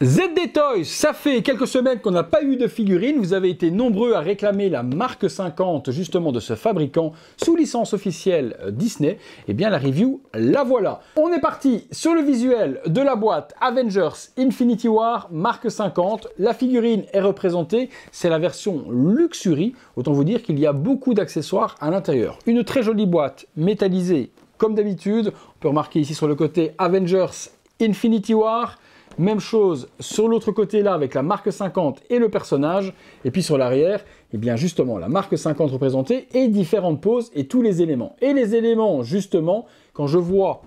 ZD Toys, ça fait quelques semaines qu'on n'a pas eu de figurines. Vous avez été nombreux à réclamer la marque 50 justement de ce fabricant sous licence officielle euh, Disney. Eh bien la review, la voilà. On est parti sur le visuel de la boîte Avengers Infinity War marque 50. La figurine est représentée, c'est la version Luxury. Autant vous dire qu'il y a beaucoup d'accessoires à l'intérieur. Une très jolie boîte métallisée comme d'habitude. On peut remarquer ici sur le côté Avengers Infinity War. Même chose sur l'autre côté là avec la marque 50 et le personnage. Et puis sur l'arrière, et eh bien justement la marque 50 représentée et différentes poses et tous les éléments. Et les éléments justement, quand je vois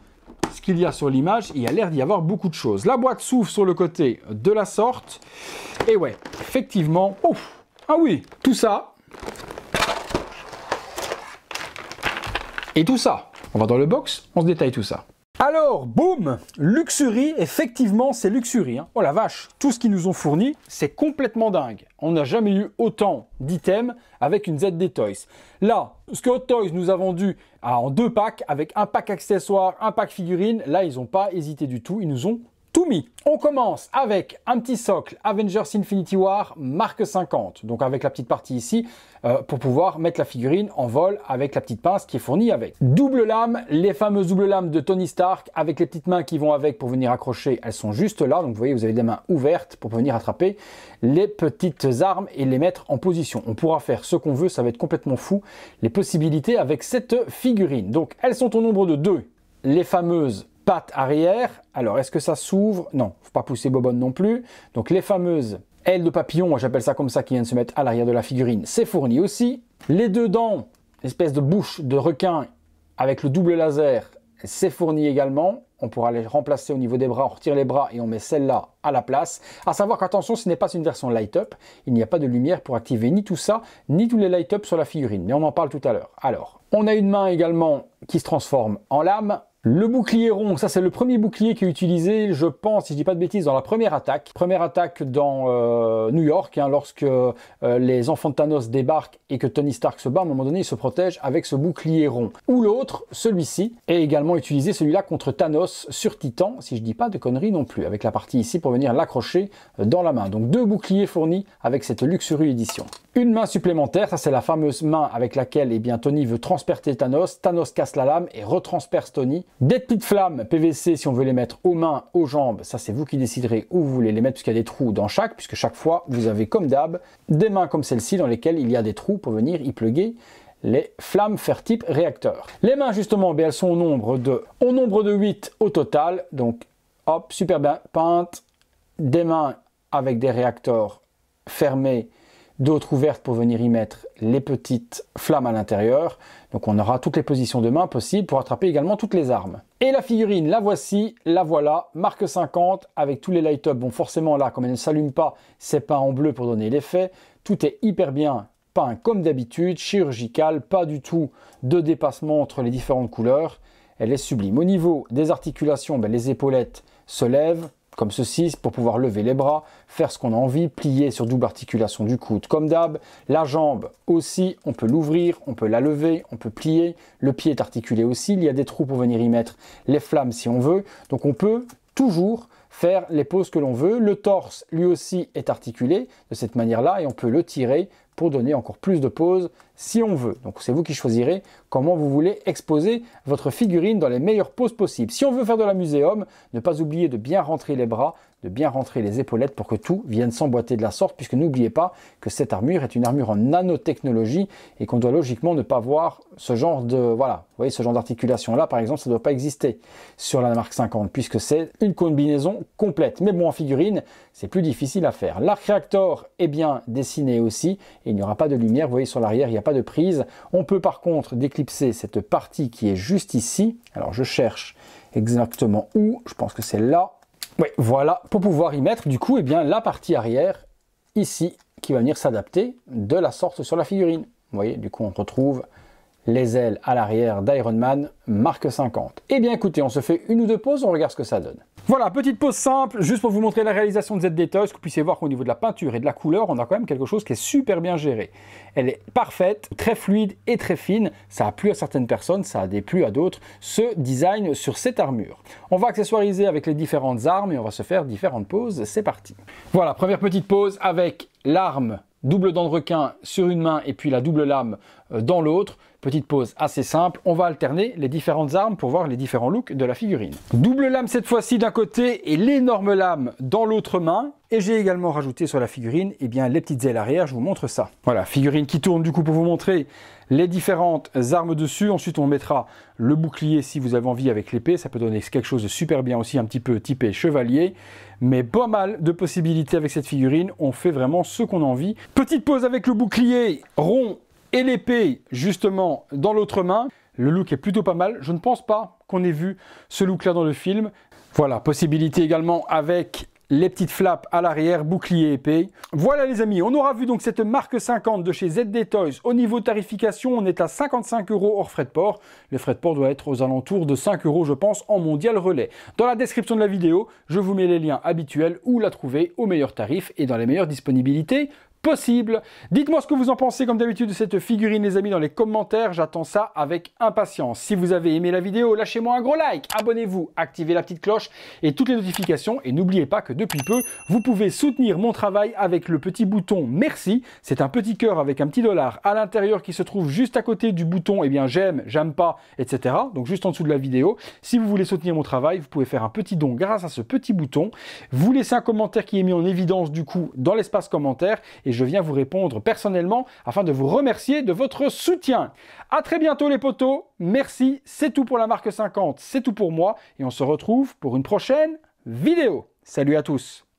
ce qu'il y a sur l'image, il a l'air d'y avoir beaucoup de choses. La boîte s'ouvre sur le côté de la sorte. Et ouais, effectivement, ouf, ah oui, tout ça. Et tout ça. On va dans le box, on se détaille tout ça. Alors, boum Luxury, effectivement, c'est Luxury. Hein. Oh la vache, tout ce qu'ils nous ont fourni, c'est complètement dingue. On n'a jamais eu autant d'items avec une ZD Toys. Là, ce que Hot Toys nous a vendu ah, en deux packs, avec un pack accessoire, un pack figurine, là, ils n'ont pas hésité du tout. Ils nous ont tout mis. On commence avec un petit socle Avengers Infinity War marque 50, donc avec la petite partie ici, euh, pour pouvoir mettre la figurine en vol avec la petite pince qui est fournie avec. Double lame, les fameuses double lames de Tony Stark, avec les petites mains qui vont avec pour venir accrocher, elles sont juste là, donc vous voyez, vous avez des mains ouvertes pour venir attraper les petites armes et les mettre en position. On pourra faire ce qu'on veut, ça va être complètement fou, les possibilités avec cette figurine. Donc elles sont au nombre de deux, les fameuses pattes arrière. Alors, est-ce que ça s'ouvre Non, faut pas pousser bobonne non plus. Donc, les fameuses ailes de papillon, j'appelle ça comme ça, qui viennent se mettre à l'arrière de la figurine, c'est fourni aussi. Les deux dents, espèce de bouche de requin avec le double laser, c'est fourni également. On pourra les remplacer au niveau des bras, on retire les bras et on met celle-là à la place. À savoir qu'attention, ce n'est pas une version light-up. Il n'y a pas de lumière pour activer ni tout ça, ni tous les light-up sur la figurine. Mais on en parle tout à l'heure. Alors, on a une main également qui se transforme en lame. Le bouclier rond, ça c'est le premier bouclier qui est utilisé, je pense, si je dis pas de bêtises, dans la première attaque. Première attaque dans euh, New York, hein, lorsque euh, les enfants de Thanos débarquent et que Tony Stark se bat, à un moment donné, il se protège avec ce bouclier rond. Ou l'autre, celui-ci, est également utilisé, celui-là, contre Thanos sur Titan, si je dis pas de conneries non plus, avec la partie ici pour venir l'accrocher euh, dans la main. Donc deux boucliers fournis avec cette luxurie édition. Une main supplémentaire, ça c'est la fameuse main avec laquelle eh bien, Tony veut transpercer Thanos. Thanos casse la lame et retransperce Tony. Des petites flammes PVC si on veut les mettre aux mains, aux jambes, ça c'est vous qui déciderez où vous voulez les mettre puisqu'il y a des trous dans chaque, puisque chaque fois vous avez comme d'hab des mains comme celle-ci dans lesquelles il y a des trous pour venir y pluguer les flammes fer type réacteur. Les mains justement, ben, elles sont au nombre de, au nombre de 8 au total, donc hop, super bien peinte, des mains avec des réacteurs fermés d'autres ouvertes pour venir y mettre les petites flammes à l'intérieur. Donc on aura toutes les positions de main possibles pour attraper également toutes les armes. Et la figurine, la voici, la voilà, marque 50 avec tous les light-up. Bon forcément là, comme elle ne s'allume pas, c'est peint en bleu pour donner l'effet. Tout est hyper bien peint comme d'habitude, chirurgical, pas du tout de dépassement entre les différentes couleurs. Elle est sublime. Au niveau des articulations, ben, les épaulettes se lèvent, comme ceci, pour pouvoir lever les bras, faire ce qu'on a envie, plier sur double articulation du coude comme d'hab. La jambe aussi, on peut l'ouvrir, on peut la lever, on peut plier. Le pied est articulé aussi, il y a des trous pour venir y mettre les flammes si on veut. Donc on peut toujours faire les poses que l'on veut. Le torse, lui aussi, est articulé de cette manière-là et on peut le tirer pour donner encore plus de poses si on veut. Donc c'est vous qui choisirez comment vous voulez exposer votre figurine dans les meilleures poses possibles. Si on veut faire de la muséum, ne pas oublier de bien rentrer les bras, de bien rentrer les épaulettes pour que tout vienne s'emboîter de la sorte, puisque n'oubliez pas que cette armure est une armure en nanotechnologie et qu'on doit logiquement ne pas voir ce genre de voilà, voyez ce genre d'articulation là par exemple, ça ne doit pas exister sur la marque 50 puisque c'est une combinaison complète. Mais bon en figurine, c'est plus difficile à faire. L'arc réactor est bien dessiné aussi et il n'y aura pas de lumière, vous voyez sur l'arrière, il n'y a pas de prise. On peut par contre déclipser cette partie qui est juste ici. Alors je cherche exactement où, je pense que c'est là voilà, pour pouvoir y mettre du coup et eh bien, la partie arrière ici qui va venir s'adapter de la sorte sur la figurine. Vous voyez, du coup on retrouve les ailes à l'arrière d'Iron Man, marque 50. Eh bien écoutez, on se fait une ou deux pauses, on regarde ce que ça donne. Voilà, petite pause simple, juste pour vous montrer la réalisation de cette Toys, que vous puissiez voir qu'au niveau de la peinture et de la couleur, on a quand même quelque chose qui est super bien géré. Elle est parfaite, très fluide et très fine, ça a plu à certaines personnes, ça a déplu à d'autres, ce design sur cette armure. On va accessoiriser avec les différentes armes et on va se faire différentes pauses, c'est parti. Voilà, première petite pause avec l'arme double dent de requin sur une main et puis la double lame euh, dans l'autre. Petite pause assez simple, on va alterner les différentes armes pour voir les différents looks de la figurine. Double lame cette fois-ci d'un côté et l'énorme lame dans l'autre main. Et j'ai également rajouté sur la figurine eh bien, les petites ailes arrière, je vous montre ça. Voilà, figurine qui tourne du coup pour vous montrer les différentes armes dessus. Ensuite, on mettra le bouclier si vous avez envie avec l'épée. Ça peut donner quelque chose de super bien aussi, un petit peu typé chevalier. Mais pas mal de possibilités avec cette figurine. On fait vraiment ce qu'on a envie. Petite pause avec le bouclier rond et l'épée justement dans l'autre main. Le look est plutôt pas mal. Je ne pense pas qu'on ait vu ce look-là dans le film. Voilà, possibilité également avec les petites flaps à l'arrière, bouclier épée. Voilà les amis, on aura vu donc cette marque 50 de chez ZD Toys. Au niveau tarification, on est à 55 euros hors frais de port. Les frais de port doit être aux alentours de 5 euros, je pense, en mondial relais. Dans la description de la vidéo, je vous mets les liens habituels où la trouver au meilleur tarif et dans les meilleures disponibilités possible. Dites-moi ce que vous en pensez comme d'habitude de cette figurine les amis dans les commentaires, j'attends ça avec impatience. Si vous avez aimé la vidéo, lâchez-moi un gros like, abonnez-vous, activez la petite cloche et toutes les notifications et n'oubliez pas que depuis peu, vous pouvez soutenir mon travail avec le petit bouton merci, c'est un petit cœur avec un petit dollar à l'intérieur qui se trouve juste à côté du bouton et eh bien j'aime, j'aime pas, etc. Donc juste en dessous de la vidéo. Si vous voulez soutenir mon travail, vous pouvez faire un petit don grâce à ce petit bouton. Vous laissez un commentaire qui est mis en évidence du coup dans l'espace commentaire et et je viens vous répondre personnellement afin de vous remercier de votre soutien. À très bientôt les potos, merci, c'est tout pour la marque 50, c'est tout pour moi et on se retrouve pour une prochaine vidéo. Salut à tous